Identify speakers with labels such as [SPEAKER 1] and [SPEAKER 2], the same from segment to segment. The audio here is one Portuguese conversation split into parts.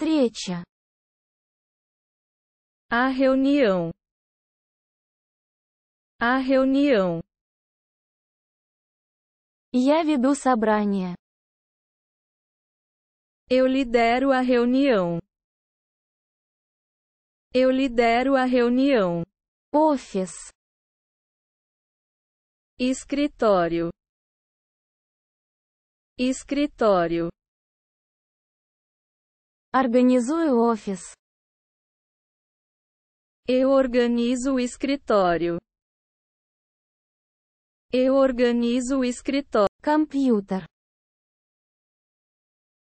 [SPEAKER 1] Встреча. A reunião. A reunião. Я веду собрание. Eu lidero a reunião. Eu lidero a reunião. Office. Escritório. Escritório. Организую офис. Eu organizo o escritório. Eu organizo o escritório. Computer.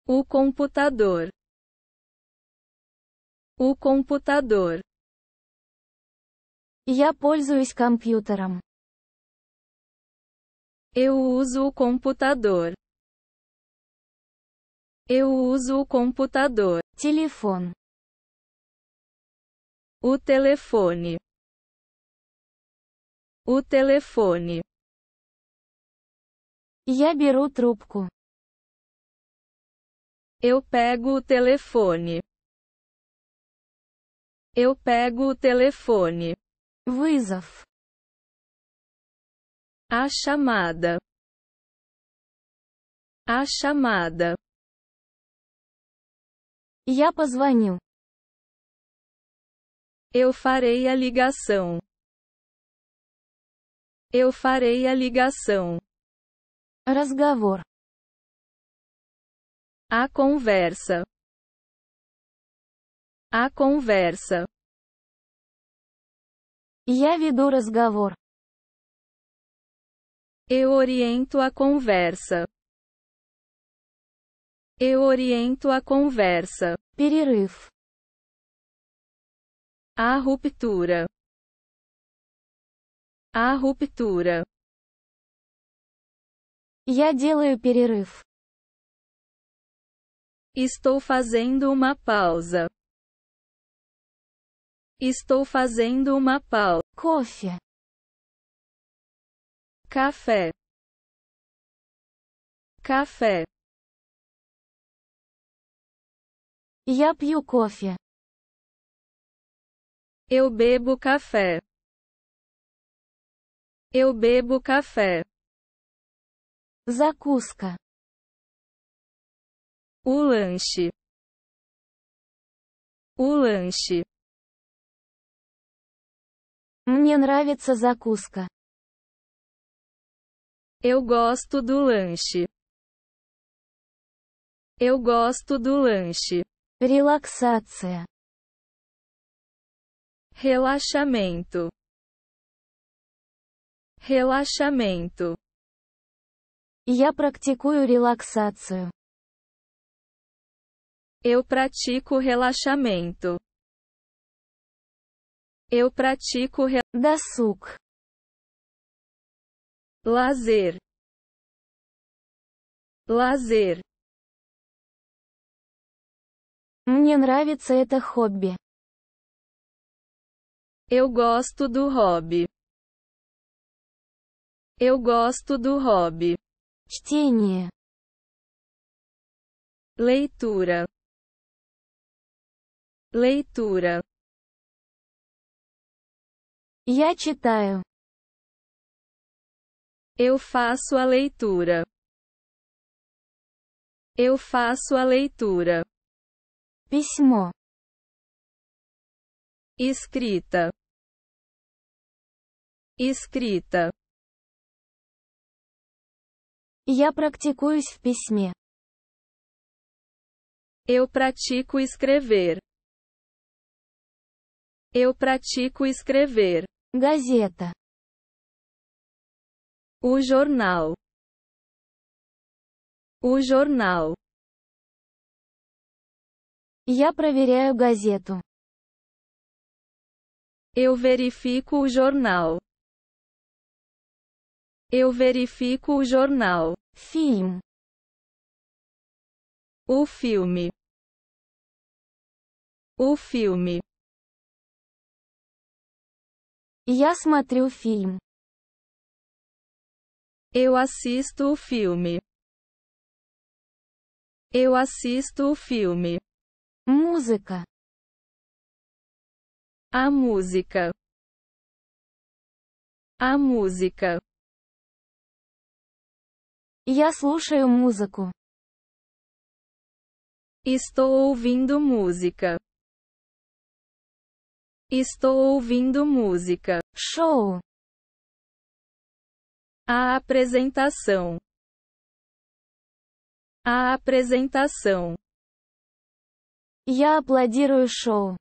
[SPEAKER 1] O computador. O computador. Я пользуюсь компьютером. Eu uso o computador. Eu uso o computador. Telefone. O telefone. O telefone. Я беру трубку. Eu pego o telefone. Eu pego o telefone. Вызов. A chamada. A chamada. Я позвоню. Eu farei a ligação. Eu farei a ligação. Разговор. A conversa. A conversa. Я веду разговор. Eu oriento a conversa. Eu oriento a conversa. Перерыв. A ruptura. A ruptura. Я делаю перерыв. Estou fazendo uma pausa. Estou fazendo uma pausa. Кофе. Café. Café. Я пью кофе. Eu bebo café. Eu bebo café. Закуска. O lanche. O lanche. Мне нравится закуска. Eu gosto do lanche. Eu gosto do lanche. Релаксация. Relaxamento. Relaxamento. Я практикую релаксацию. Eu pratico relaxamento. Eu pratico Da досуг. Lazer. Lazer. Мне нравится это хобби. Eu gosto do hobby. Eu gosto do hobby. Чтение. Leitura. Leitura. Я читаю. Eu faço a leitura. Eu faço a leitura. Письмо. Escrita. Escrita. Я практикуюсь в письме. Eu pratico escrever. Eu pratico escrever. Gazeta. O jornal. O jornal. Я проверяю газету. Eu verifico o jornal. Eu verifico o jornal. Film. O filme. O filme. Я смотрю фильм. Eu assisto o filme. Eu assisto o filme. Música. A música. A música. Я слушаю музыку. Estou ouvindo música. Estou ouvindo música. Show. A apresentação. A apresentação. Я аплодирую шоу.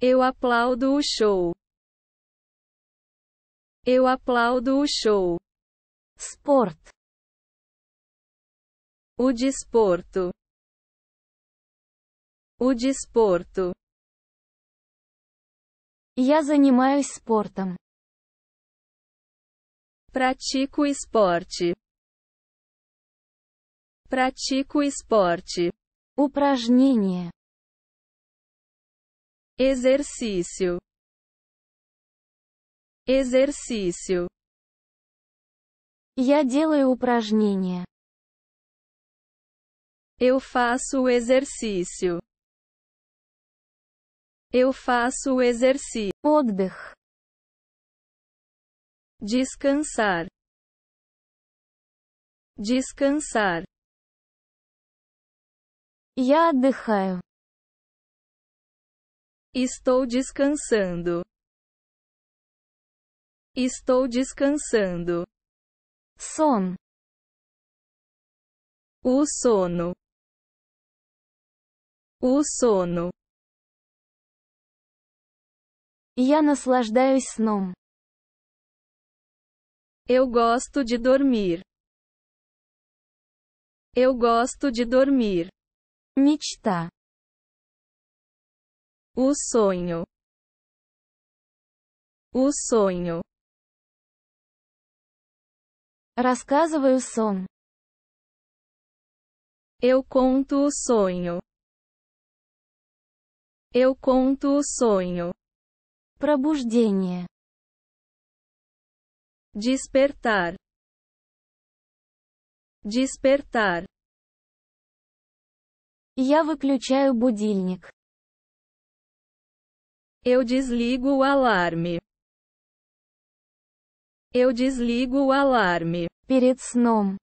[SPEAKER 1] Eu aplaudo o show. Eu aplaudo o show. Sport. O desporto. O desporto. Я занимаюсь спортом. Pratico esporte. Pratico esporte. Упражнение. Exercício. Exercício. Я делаю упражнение. Eu faço o exercício. Eu faço o exercício. Отдых. Descansar. Descansar. Я отдыхаю. Estou descansando. Estou descansando. Сон. O sono. O sono. Я наслаждаюсь сном. Eu gosto de dormir. Eu gosto de dormir. Мечта. O sonho. O sonho. Рассказываю сон. Eu conto o sonho. Eu conto o sonho. Пробуждение. Despertar. Despertar. Я выключаю будильник. Eu desligo o alarme. Eu desligo o alarme. Перед сном.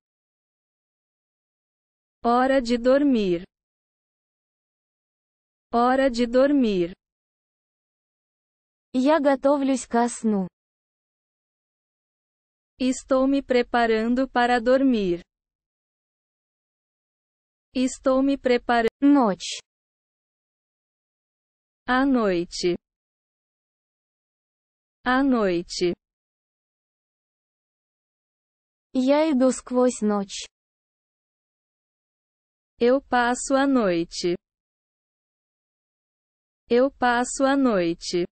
[SPEAKER 1] Hora de dormir. Hora de dormir. Я готовлюсь ко сну. Estou me preparando para dormir. Estou me preparando. Noite. À noite. À noite. Я иду сквозь ночь. Eu passo a noite. Eu passo a noite.